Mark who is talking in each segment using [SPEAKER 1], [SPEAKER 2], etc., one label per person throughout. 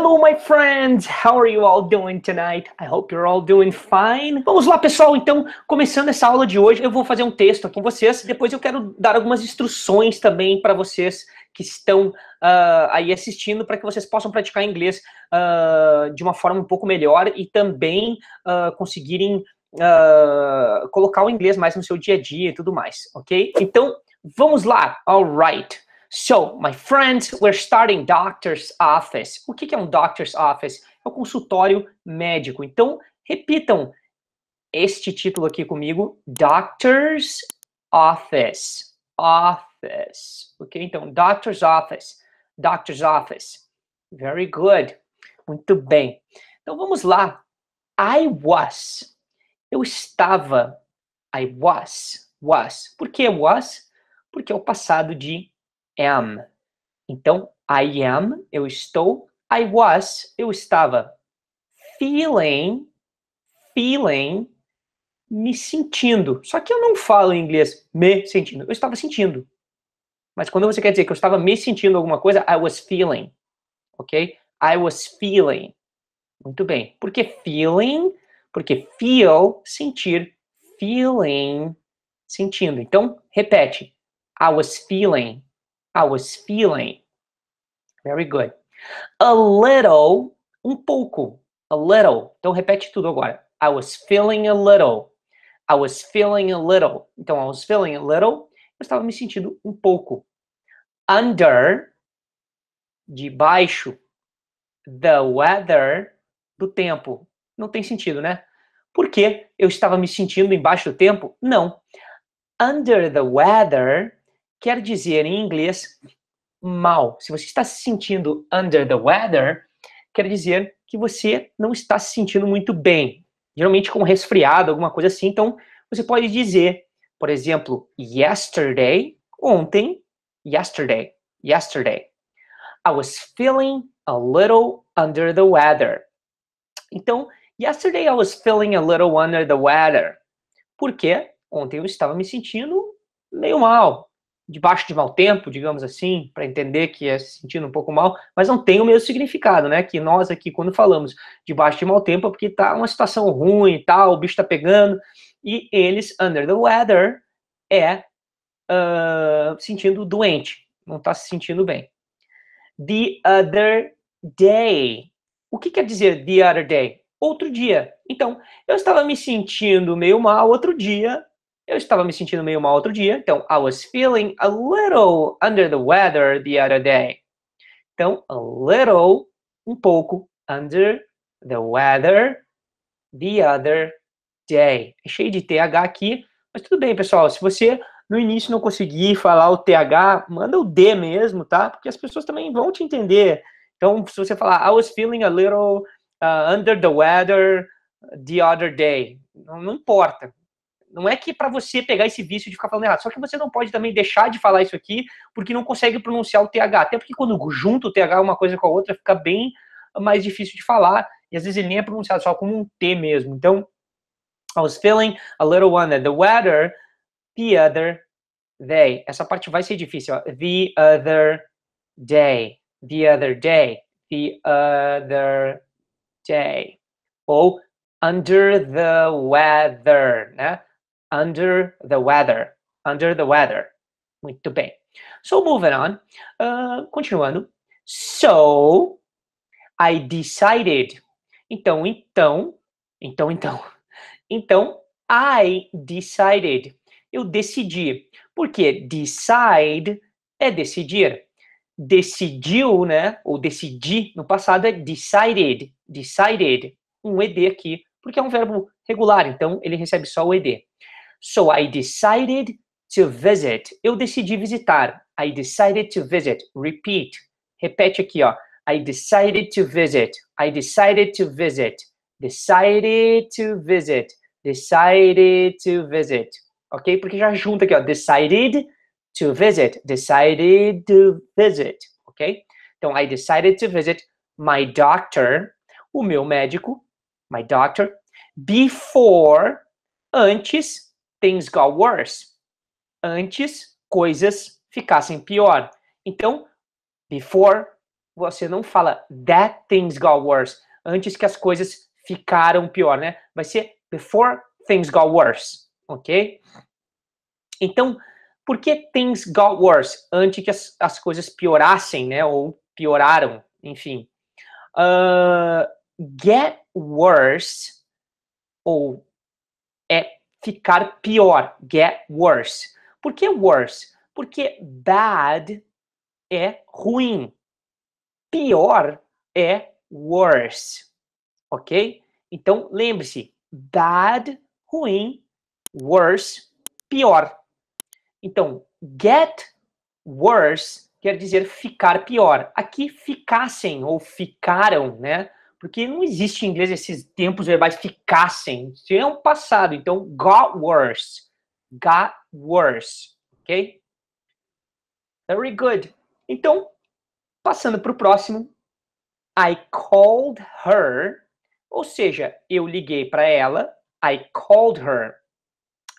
[SPEAKER 1] Hello, my friends! How are you all doing tonight? I hope you're all doing fine. Vamos lá, pessoal. Então, começando essa aula de hoje, eu vou fazer um texto com vocês. Depois eu quero dar algumas instruções também para vocês que estão uh, aí assistindo, para que vocês possam praticar inglês uh, de uma forma um pouco melhor e também uh, conseguirem colocar o inglês mais no seu dia a dia e tudo mais, ok? Então, vamos lá. All right. So, my friends, we're starting doctor's office. O que é um doctor's office? É o um consultório médico. Então, repitam este título aqui comigo: Doctor's Office. Office. Ok? Então, Doctor's Office. Doctor's Office. Very good. Muito bem. Então, vamos lá. I was. Eu estava. I was. Was. Por que was? Porque é o passado de am. Então, I am, eu estou. I was, eu estava. Feeling, feeling, me sentindo. Só que eu não falo em inglês me sentindo. Eu estava sentindo. Mas quando você quer dizer que eu estava me sentindo alguma coisa, I was feeling. Ok? I was feeling. Muito bem. Por que feeling? Porque feel, sentir. Feeling, sentindo. Então, repete. I was feeling. I was feeling. Very good. A little, um pouco. A little. Então repete tudo agora. I was feeling a little. I was feeling a little. Então, I was feeling a little. Eu estava me sentindo um pouco. Under, debaixo. The weather, do tempo. Não tem sentido, né? Por Eu estava me sentindo embaixo do tempo? Não. Under the weather quer dizer em inglês mal. Se você está se sentindo under the weather, quer dizer que você não está se sentindo muito bem. Geralmente com resfriado, alguma coisa assim. Então, você pode dizer, por exemplo, yesterday, ontem, yesterday, yesterday. I was feeling a little under the weather. Então, yesterday I was feeling a little under the weather. Porque ontem eu estava me sentindo meio mal, debaixo de mau tempo, digamos assim, para entender que é se sentindo um pouco mal, mas não tem o mesmo significado, né? Que nós aqui, quando falamos debaixo de mau tempo, é porque tá uma situação ruim e tal, o bicho tá pegando, e eles, under the weather, é uh, sentindo doente, não tá se sentindo bem. The other day. O que quer dizer the other day? Outro dia. Então, eu estava me sentindo meio mal outro dia, eu estava me sentindo meio mal outro dia, então I was feeling a little under the weather the other day. Então, a little, um pouco, under the weather the other day. É cheio de TH aqui, mas tudo bem, pessoal. Se você no início não conseguir falar o TH, manda o D mesmo, tá? Porque as pessoas também vão te entender. Então, se você falar, I was feeling a little uh, under the weather the other day, não, não importa não é que para você pegar esse vício de ficar falando errado, só que você não pode também deixar de falar isso aqui porque não consegue pronunciar o TH. Até porque quando junta o TH uma coisa com a outra, fica bem mais difícil de falar. E às vezes ele nem é pronunciado só como um T mesmo. Então, I was feeling a little under the weather, the other day. Essa parte vai ser difícil. Ó. The other day. The other day. The other day. Ou under the weather, né? under the weather. Under the weather. Muito bem. So moving on. Uh, continuando. So I decided. Então, então, então, então. Então, I decided. Eu decidi. Porque decide é decidir. Decidiu, né? Ou decidi no passado é decided. Decided. Um ED aqui, porque é um verbo regular, então ele recebe só o ED. So I decided to visit. Eu decidi visitar. I decided to visit. Repeat. Repete aqui, ó. I decided to visit. I decided to visit. Decided to visit. Decided to visit. Ok? Porque já junta aqui, ó. Decided to visit. Decided to visit. Ok? Então, I decided to visit my doctor. O meu médico. My doctor. Before. Antes things got worse. Antes, coisas ficassem pior. Então, before, você não fala that things got worse. Antes que as coisas ficaram pior, né? Vai ser before things got worse, ok? Então, por que things got worse? Antes que as, as coisas piorassem, né? Ou pioraram, enfim. Uh, get worse, ou é ficar pior, get é worse. Por que worse? Porque bad é ruim. Pior é worse. Ok? Então, lembre-se: bad, ruim, worse, pior. Então, get worse quer dizer ficar pior. Aqui ficassem ou ficaram, né? porque não existe em inglês esses tempos verbais ficassem. Isso é um passado. Então, got worse. Got worse. Ok? Very good. Então, passando para o próximo. I called her. Ou seja, eu liguei para ela. I called her.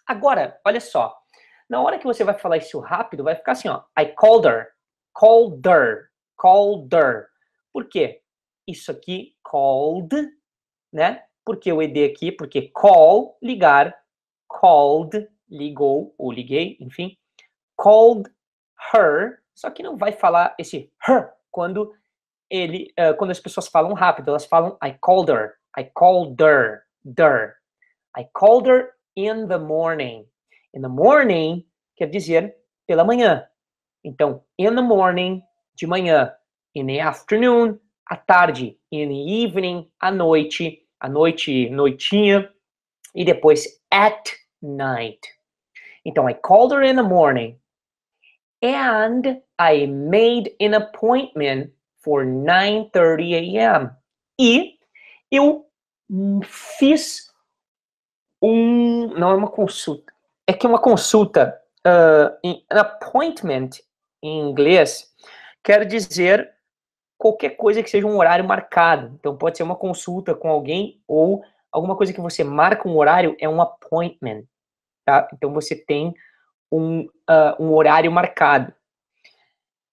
[SPEAKER 1] Agora, olha só. Na hora que você vai falar isso rápido, vai ficar assim, ó. I called her. Called her. Called her. Por quê? Isso aqui called, né? Porque o ED aqui, porque call, ligar, called, ligou ou liguei, enfim, called her, só que não vai falar esse her quando ele, uh, quando as pessoas falam rápido, elas falam I called her, I called her, der, I called her in the morning. In the morning quer dizer pela manhã. Então, in the morning, de manhã. In the afternoon, à tarde in the evening, à noite, à noite, noitinha, e depois at night. Então, I called her in the morning and I made an appointment for 9:30 a.m. E eu fiz um, não é uma consulta, é que é uma consulta, uh, an appointment em inglês quer dizer qualquer coisa que seja um horário marcado. Então, pode ser uma consulta com alguém ou alguma coisa que você marca um horário é um appointment, tá? Então, você tem um, uh, um horário marcado.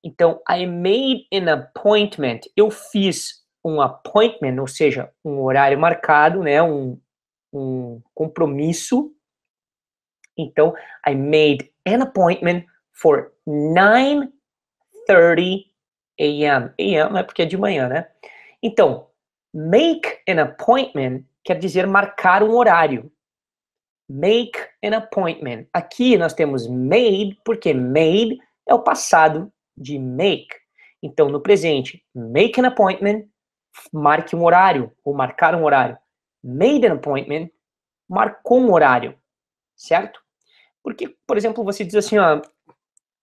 [SPEAKER 1] Então, I made an appointment. Eu fiz um appointment, ou seja, um horário marcado, né? Um, um compromisso. Então, I made an appointment for 9:30 a.m. a.m. é porque é de manhã, né? Então, make an appointment quer dizer marcar um horário. Make an appointment. Aqui nós temos made, porque made é o passado de make. Então, no presente, make an appointment, marque um horário, ou marcar um horário. Made an appointment, marcou um horário, certo? Porque, por exemplo, você diz assim, ó,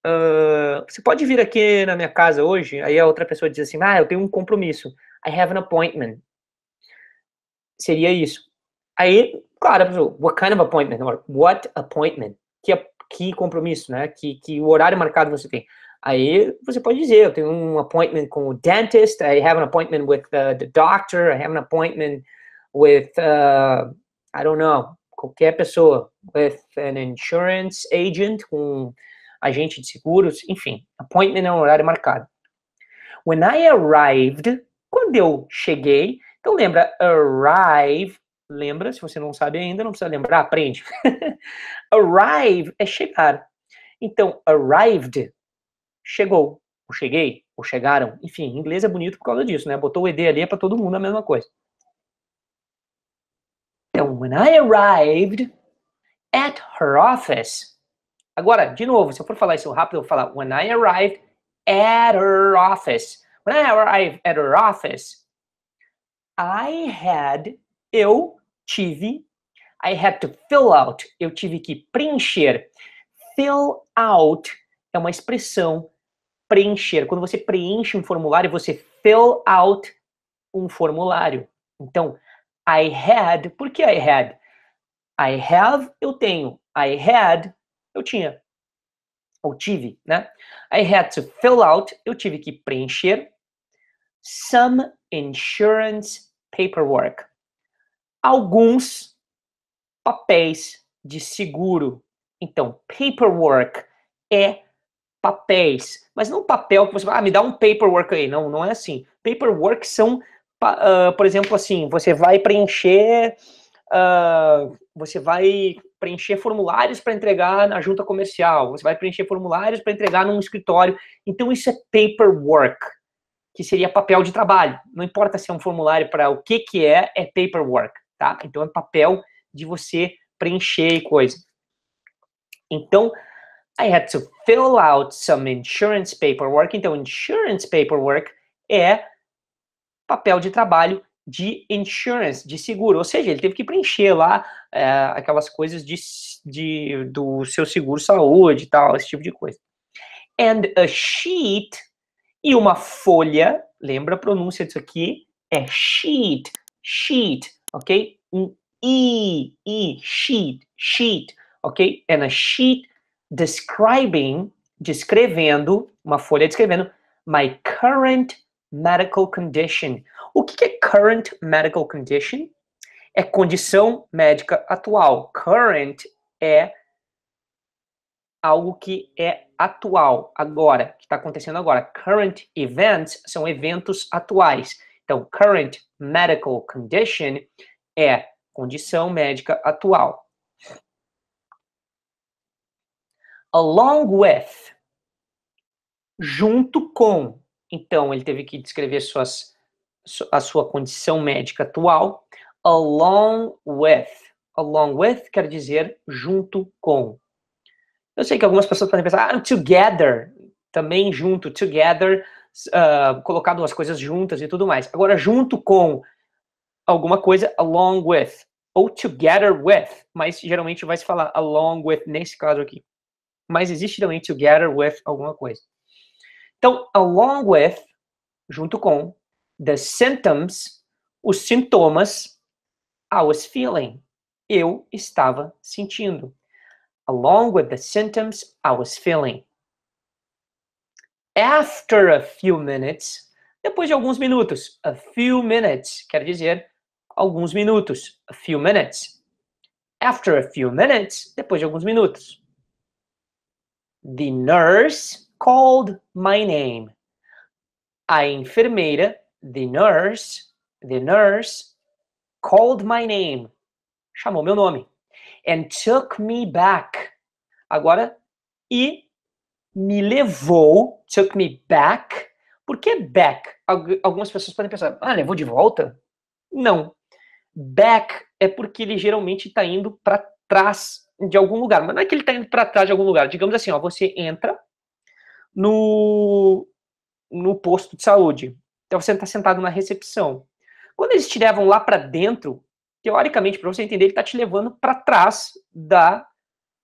[SPEAKER 1] Uh, você pode vir aqui na minha casa hoje? Aí a outra pessoa diz assim, ah, eu tenho um compromisso. I have an appointment. Seria isso. Aí, claro, a pessoa, what kind of appointment? Or what appointment? Que, é, que compromisso, né? Que, que horário marcado você tem? Aí você pode dizer, eu tenho um appointment com o dentist, I have an appointment with uh, the doctor, I have an appointment with, uh, I don't know, qualquer pessoa, with an insurance agent, com... Um, agente de seguros, enfim, appointment é um horário marcado. When I arrived, quando eu cheguei, então lembra, arrive, lembra, se você não sabe ainda, não precisa lembrar, aprende. arrive é chegar. Então, arrived, chegou, ou cheguei, ou chegaram, enfim, em inglês é bonito por causa disso, né? Botou o ED ali é para todo mundo a mesma coisa. Então, when I arrived at her office, Agora, de novo, se eu for falar isso rápido, eu vou falar when I arrived at her office. When I arrived at her office, I had, eu tive, I had to fill out, eu tive que preencher. Fill out é uma expressão preencher. Quando você preenche um formulário, você fill out um formulário. Então, I had, por que I had? I have, eu tenho. I had, eu tinha. Ou tive, né? I had to fill out, eu tive que preencher some insurance paperwork. Alguns papéis de seguro. Então, paperwork é papéis, mas não papel que você vai, ah, me dá um paperwork aí. Não, não é assim. Paperwork são, uh, por exemplo, assim, você vai preencher, uh, você vai preencher formulários para entregar na junta comercial, você vai preencher formulários para entregar num escritório. Então, isso é paperwork, que seria papel de trabalho. Não importa se é um formulário para o que, que é, é paperwork, tá? Então, é papel de você preencher coisa. Então, I had to fill out some insurance paperwork. Então, insurance paperwork é papel de trabalho de insurance, de seguro, ou seja, ele teve que preencher lá é, aquelas coisas de, de, do seu seguro saúde e tal, esse tipo de coisa. And a sheet, e uma folha, lembra a pronúncia disso aqui? É sheet, sheet, ok? Um i, i, sheet, sheet, ok? And a sheet describing, descrevendo, uma folha descrevendo, my current medical condition, o que é current medical condition? É condição médica atual. Current é algo que é atual, agora, que está acontecendo agora. Current events são eventos atuais. Então, current medical condition é condição médica atual. Along with, junto com. Então, ele teve que descrever suas a sua condição médica atual, along with. Along with quer dizer junto com. Eu sei que algumas pessoas podem pensar, ah, together, também junto, together, uh, ah, colocar duas coisas juntas e tudo mais. Agora, junto com alguma coisa, along with, ou together with, mas geralmente vai se falar along with nesse caso aqui. Mas existe também together with alguma coisa. Então, along with, junto com, the symptoms, os sintomas, I was feeling, eu estava sentindo. Along with the symptoms, I was feeling. After a few minutes, depois de alguns minutos, a few minutes, quer dizer, alguns minutos, a few minutes. After a few minutes, depois de alguns minutos. The nurse called my name. A enfermeira the nurse, the nurse called my name. Chamou meu nome. And took me back. Agora, e me levou, took me back. Por que back? Algumas pessoas podem pensar, ah, levou de volta? Não. Back é porque ele geralmente está indo para trás de algum lugar. Mas não é que ele está indo para trás de algum lugar. Digamos assim, ó, você entra no, no posto de saúde. Então você está sentado na recepção. Quando eles te levam lá para dentro, teoricamente, para você entender, ele está te levando para trás da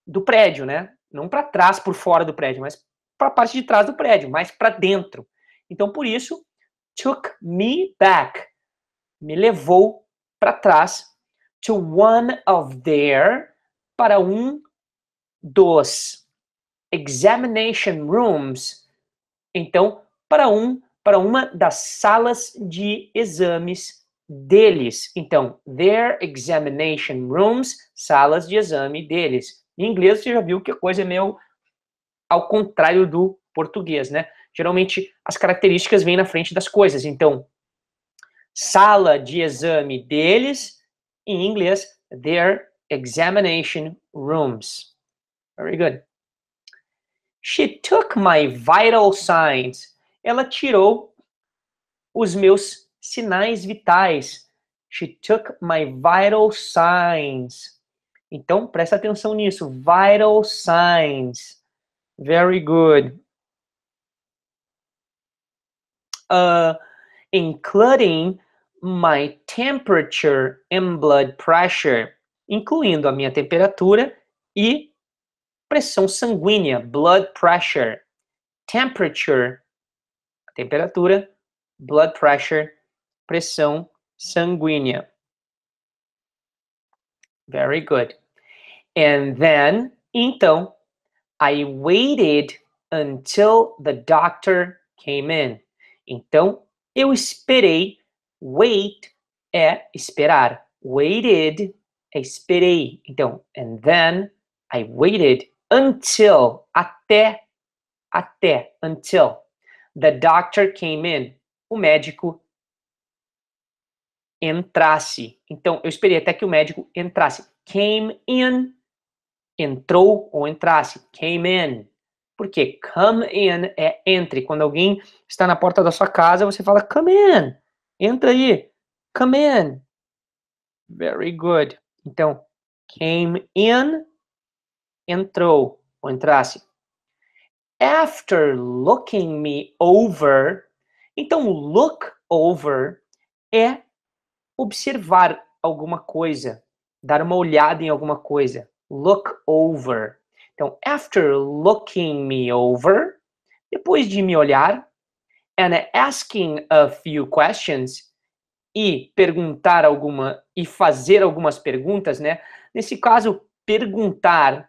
[SPEAKER 1] do prédio, né? Não para trás por fora do prédio, mas para a parte de trás do prédio, mais para dentro. Então, por isso, took me back, me levou para trás, to one of their, para um dos examination rooms. Então, para um para uma das salas de exames deles. Então, their examination rooms, salas de exame deles. Em inglês, você já viu que a coisa é meio ao contrário do português, né? Geralmente, as características vêm na frente das coisas. Então, sala de exame deles, em inglês, their examination rooms. Very good. She took my vital signs. Ela tirou os meus sinais vitais. She took my vital signs. Então, presta atenção nisso. Vital signs. Very good. Uh, including my temperature and blood pressure, incluindo a minha temperatura e pressão sanguínea, blood pressure. Temperature temperatura, blood pressure, pressão sanguínea. Very good. And then, então, I waited until the doctor came in. Então, eu esperei. Wait é esperar. Waited é esperei. Então, and then I waited until até até until the doctor came in, o médico entrasse. Então, eu esperei até que o médico entrasse. Came in, entrou ou entrasse. Came in. Porque come in é entre. Quando alguém está na porta da sua casa, você fala come in. Entra aí. Come in. Very good. Então, came in, entrou ou entrasse after looking me over. Então, look over é observar alguma coisa, dar uma olhada em alguma coisa. Look over. Então, after looking me over, depois de me olhar, and asking a few questions, e perguntar alguma, e fazer algumas perguntas, né? Nesse caso, perguntar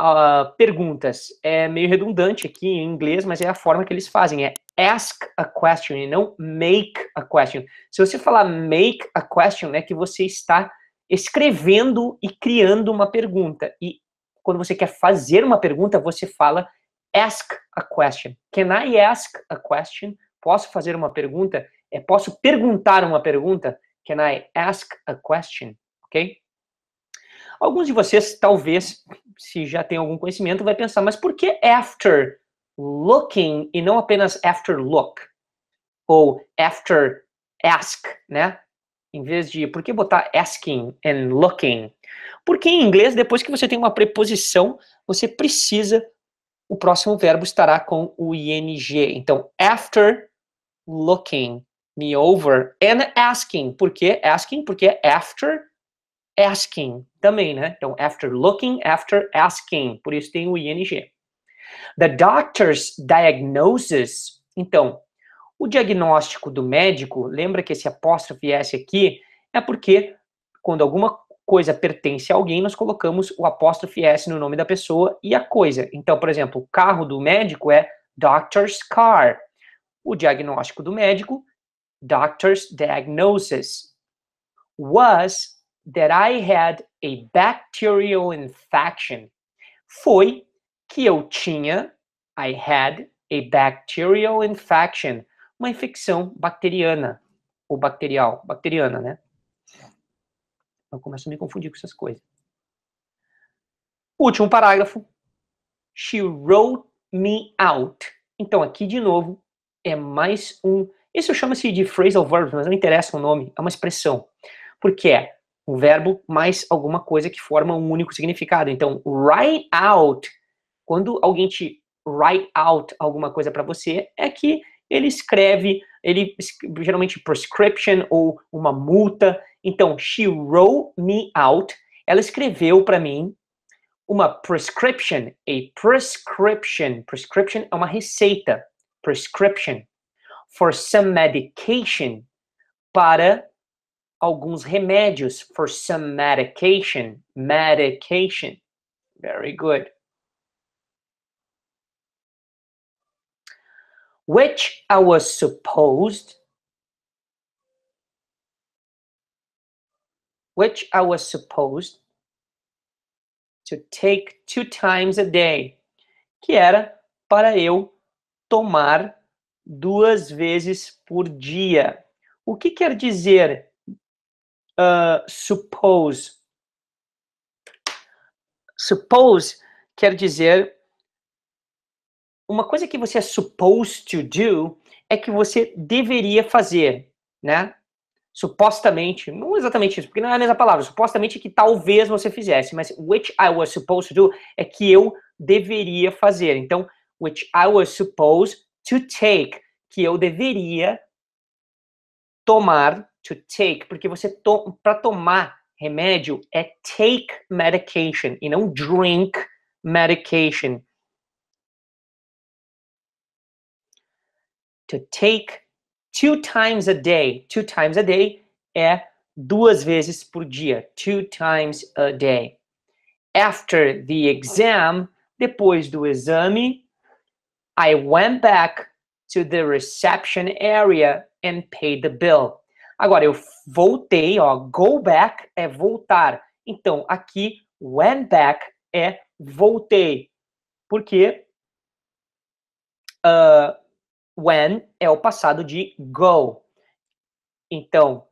[SPEAKER 1] Uh, perguntas. É meio redundante aqui em inglês, mas é a forma que eles fazem. É ask a question e não make a question. Se você falar make a question, é que você está escrevendo e criando uma pergunta. E quando você quer fazer uma pergunta, você fala ask a question. Can I ask a question? Posso fazer uma pergunta? É, posso perguntar uma pergunta? Can I ask a question? Ok? Alguns de vocês, talvez, se já tem algum conhecimento, vai pensar, mas por que after looking e não apenas after look? Ou after ask, né? Em vez de, por que botar asking and looking? Porque em inglês, depois que você tem uma preposição, você precisa, o próximo verbo estará com o ing. Então, after looking me over and asking. Por que asking? Porque after asking também, né? Então, after looking, after asking. Por isso tem o ing. The doctor's diagnosis. Então, o diagnóstico do médico, lembra que esse apóstrofe S aqui é porque quando alguma coisa pertence a alguém, nós colocamos o apóstrofe S no nome da pessoa e a coisa. Então, por exemplo, o carro do médico é doctor's car. O diagnóstico do médico, doctor's diagnosis. Was that I had a bacterial infection foi que eu tinha, I had a bacterial infection, uma infecção bacteriana ou bacterial, bacteriana, né? Eu começo a me confundir com essas coisas. Último parágrafo. She wrote me out. Então aqui de novo é mais um. Isso chama-se de phrasal verb, mas não interessa o nome, é uma expressão. Porque é o verbo mais alguma coisa que forma um único significado. Então, write out, quando alguém te write out alguma coisa para você, é que ele escreve, ele geralmente prescription ou uma multa. Então, she wrote me out, ela escreveu para mim uma prescription, a prescription. Prescription é uma receita. Prescription for some medication para alguns remédios for some medication. Medication. Very good. Which I was supposed which I was supposed to take two times a day, que era para eu tomar duas vezes por dia. O que quer dizer uh, suppose. Suppose quer dizer uma coisa que você é supposed to do é que você deveria fazer, né? Supostamente, não exatamente isso, porque não é a mesma palavra, supostamente é que talvez você fizesse, mas which I was supposed to do é que eu deveria fazer. Então, which I was supposed to take, que eu deveria tomar to take, porque você to, para tomar remédio é take medication e não drink medication. To take two times a day. Two times a day é duas vezes por dia. Two times a day. After the exam, depois do exame, I went back to the reception area and paid the bill. Agora, eu voltei, ó, go back é voltar. Então, aqui, went back é voltei. Porque uh, when é o passado de go. Então,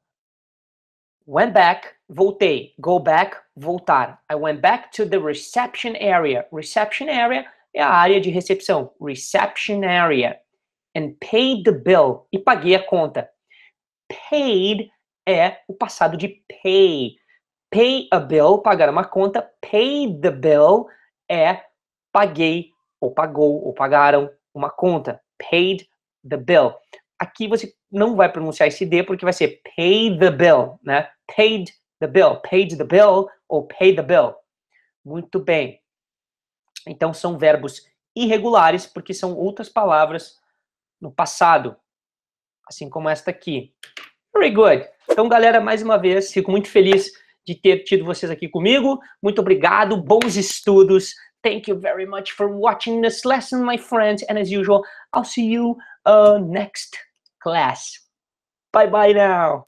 [SPEAKER 1] went back, voltei. Go back, voltar. I went back to the reception area. Reception area é a área de recepção. Reception area. And paid the bill. E paguei a conta paid é o passado de pay. Pay a bill, pagar uma conta. Pay the bill é paguei, ou pagou, ou pagaram uma conta. Paid the bill. Aqui você não vai pronunciar esse D porque vai ser pay the bill, né? Paid the bill, paid the bill, ou pay the bill. Muito bem. Então são verbos irregulares porque são outras palavras no passado assim como esta aqui. Very good. Então, galera, mais uma vez, fico muito feliz de ter tido vocês aqui comigo. Muito obrigado, bons estudos. Thank you very much for watching this lesson, my friends. And as usual, I'll see you uh, next class. Bye bye now.